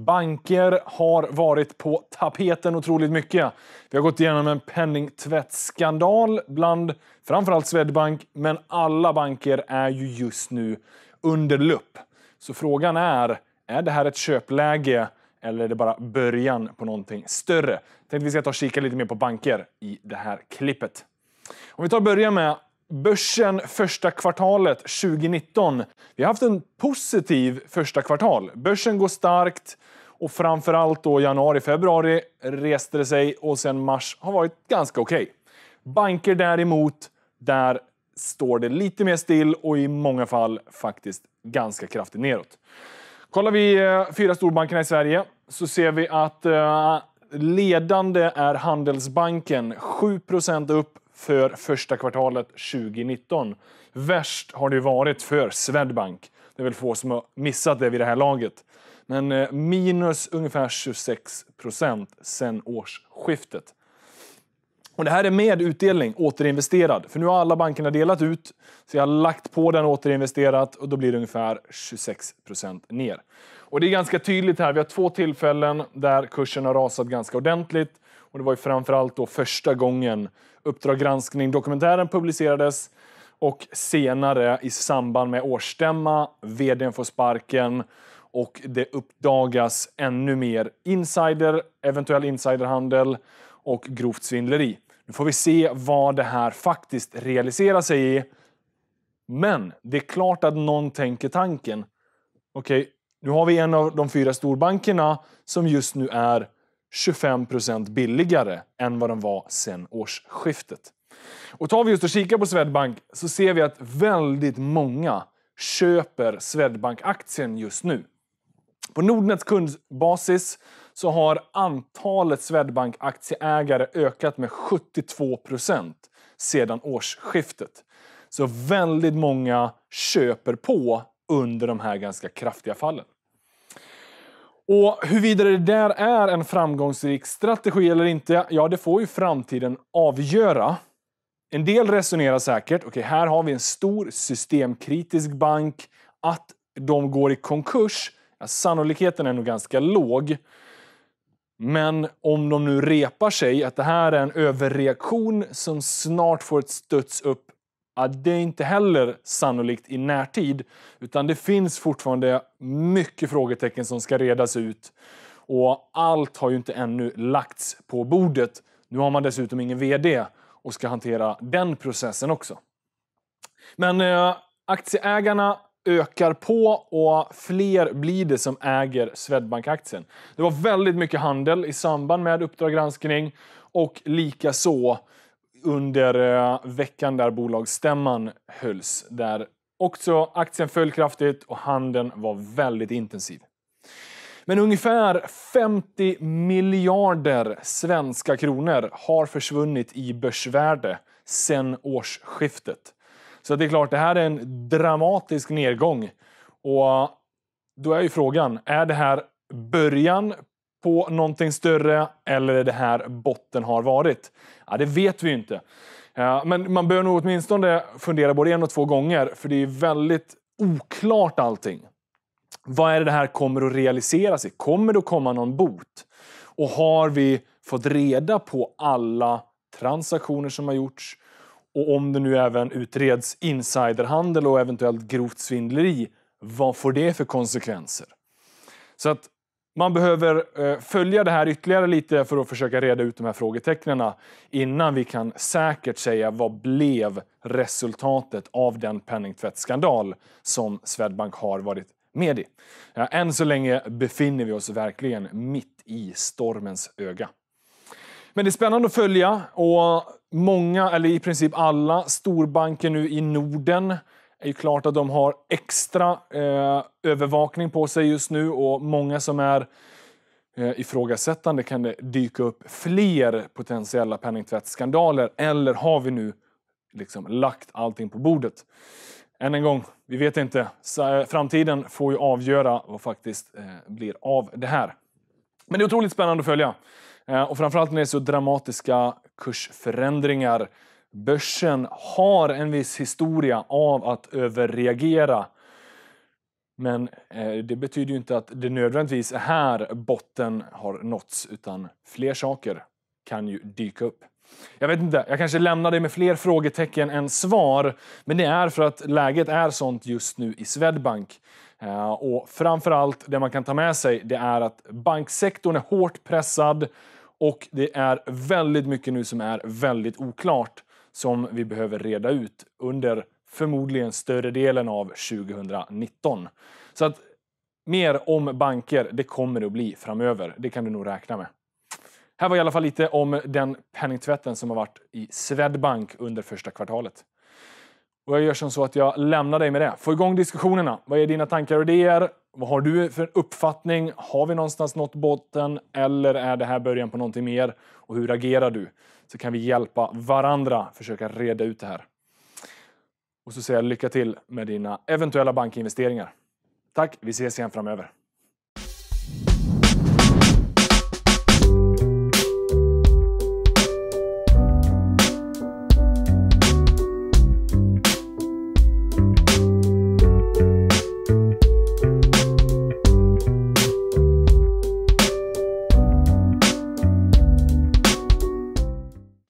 Banker har varit på tapeten otroligt mycket. Vi har gått igenom en penningtvättsskandal bland framförallt Swedbank, men alla banker är ju just nu under lupp. Så frågan är, är det här ett köpläge eller är det bara början på någonting större? Tänkte vi ska ta och kika lite mer på banker i det här klippet. Om vi tar och börjar med Börsen första kvartalet 2019. Vi har haft en positiv första kvartal. Börsen går starkt och framförallt då januari, februari reste det sig och sen mars har varit ganska okej. Okay. Banker däremot, där står det lite mer still och i många fall faktiskt ganska kraftigt neråt. Kollar vi eh, fyra storbankerna i Sverige så ser vi att eh, ledande är Handelsbanken. 7 upp för första kvartalet 2019. Värst har det varit för Swedbank. Det är väl få som har missat det vid det här laget. Men eh, minus ungefär 26 procent sen årsskiftet. Och det här är med utdelning, återinvesterad. För nu har alla bankerna delat ut, så jag har lagt på den återinvesterat och då blir det ungefär 26 procent ner. Och det är ganska tydligt här, vi har två tillfällen där kursen har rasat ganska ordentligt. Och det var ju framförallt då första gången Uppdrag granskning-dokumentären publicerades och senare i samband med årsstämma, vdn får sparken och det uppdagas ännu mer insider, eventuell insiderhandel och grovt svindleri. Nu får vi se vad det här faktiskt realiserar sig i. Men det är klart att någon tänker tanken. Okej, okay, nu har vi en av de fyra storbankerna som just nu är 25 billigare än vad de var sedan årsskiftet. Och tar vi just och kikar på Swedbank så ser vi att väldigt många köper Swedbank-aktien just nu. På Nordnets kundbasis så har antalet Swedbank-aktieägare ökat med 72 sedan årsskiftet. Så väldigt många köper på under de här ganska kraftiga fallen. Och huruvida det där är en framgångsrik strategi eller inte, ja det får ju framtiden avgöra. En del resonerar säkert, okej okay, här har vi en stor systemkritisk bank, att de går i konkurs, ja, sannolikheten är nog ganska låg. Men om de nu repar sig, att det här är en överreaktion som snart får ett studs upp Ja, det är inte heller sannolikt i närtid, utan det finns fortfarande mycket frågetecken som ska redas ut. Och allt har ju inte ännu lagts på bordet. Nu har man dessutom ingen VD och ska hantera den processen också. Men eh, aktieägarna ökar på och fler blir det som äger Swedbank-aktien. Det var väldigt mycket handel i samband med Uppdrag granskning och likaså under eh, veckan där bolagsstämman hölls. Där också aktien föll kraftigt och handeln var väldigt intensiv. Men ungefär 50 miljarder svenska kronor har försvunnit i börsvärde sedan årsskiftet. Så det är klart, det här är en dramatisk nedgång. Och då är ju frågan, är det här början på någonting större eller är det här botten har varit? Ja, det vet vi inte. Eh, men man bör nog åtminstone fundera både en och två gånger för det är väldigt oklart allting. Vad är det här kommer att realiseras i? Kommer det att komma någon bot? Och har vi fått reda på alla transaktioner som har gjorts? Och om det nu även utreds insiderhandel och eventuellt grovt svindleri, vad får det för konsekvenser? Så att man behöver eh, följa det här ytterligare lite för att försöka reda ut de här frågetecknen innan vi kan säkert säga vad blev resultatet av den penningtvättsskandal som Swedbank har varit med i. Än så länge befinner vi oss verkligen mitt i stormens öga. Men det är spännande att följa och många, eller i princip alla, storbanker nu i Norden är ju klart att de har extra eh, övervakning på sig just nu och många som är eh, ifrågasättande kan det dyka upp fler potentiella penningtvättsskandaler eller har vi nu liksom lagt allting på bordet? Än en gång, vi vet inte. Eh, framtiden får ju avgöra vad faktiskt eh, blir av det här. Men det är otroligt spännande att följa. Eh, och framförallt när det är så dramatiska kursförändringar börsen har en viss historia av att överreagera. Men eh, det betyder ju inte att det nödvändigtvis är här botten har nåtts, utan fler saker kan ju dyka upp. Jag vet inte, jag kanske lämnar dig med fler frågetecken än svar, men det är för att läget är sånt just nu i Swedbank. Eh, och framför allt det man kan ta med sig, det är att banksektorn är hårt pressad och det är väldigt mycket nu som är väldigt oklart som vi behöver reda ut under förmodligen större delen av 2019. Så att mer om banker, det kommer det att bli framöver. Det kan du nog räkna med. Här var i alla fall lite om den penningtvätten som har varit i Swedbank under första kvartalet. Och jag gör som så att jag lämnar dig med det. Få igång diskussionerna. Vad är dina tankar och idéer? Vad har du för uppfattning? Har vi någonstans nått botten eller är det här början på någonting mer? Och hur agerar du? Så kan vi hjälpa varandra försöka reda ut det här. Och så säger jag lycka till med dina eventuella bankinvesteringar. Tack, vi ses igen framöver.